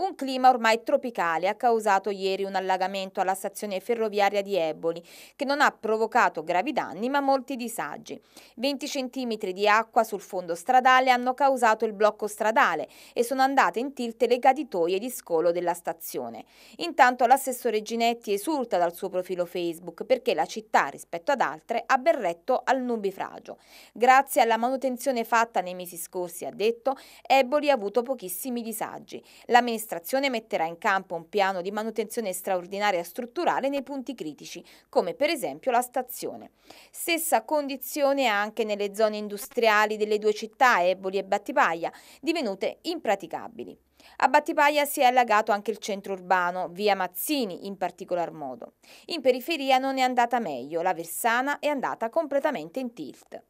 Un clima ormai tropicale ha causato ieri un allagamento alla stazione ferroviaria di Eboli, che non ha provocato gravi danni ma molti disagi. 20 cm di acqua sul fondo stradale hanno causato il blocco stradale e sono andate in tilt le caditoie di scolo della stazione. Intanto l'assessore Ginetti esulta dal suo profilo Facebook perché la città, rispetto ad altre, ha berretto al nubifragio. Grazie alla manutenzione fatta nei mesi scorsi, ha detto, Eboli ha avuto pochissimi disagi. L'amministrazione l'amministrazione metterà in campo un piano di manutenzione straordinaria strutturale nei punti critici, come per esempio la stazione. Stessa condizione anche nelle zone industriali delle due città, Eboli e Battipaglia, divenute impraticabili. A Battipaglia si è allagato anche il centro urbano, via Mazzini in particolar modo. In periferia non è andata meglio, la Versana è andata completamente in tilt.